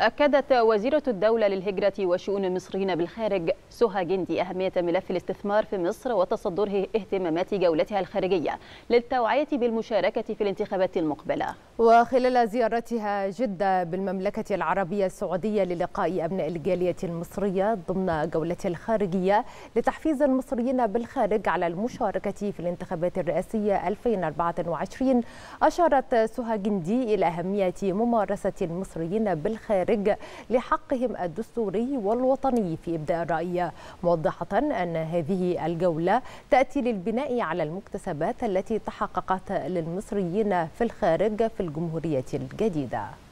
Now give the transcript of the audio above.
أكدت وزيرة الدولة للهجرة وشؤون المصريين بالخارج سهى جندي أهمية ملف الاستثمار في مصر وتصدره اهتمامات جولتها الخارجية للتوعية بالمشاركة في الانتخابات المقبلة وخلال زيارتها جدة بالمملكة العربية السعودية للقاء أبناء الجالية المصرية ضمن جولتها الخارجية لتحفيز المصريين بالخارج على المشاركة في الانتخابات الرئاسية 2024 أشارت سهى جندي إلى أهمية ممارسة المصريين بالخارج الخارج لحقهم الدستوري والوطني في إبداء الرأي موضحة أن هذه الجولة تأتي للبناء على المكتسبات التي تحققت للمصريين في الخارج في الجمهورية الجديدة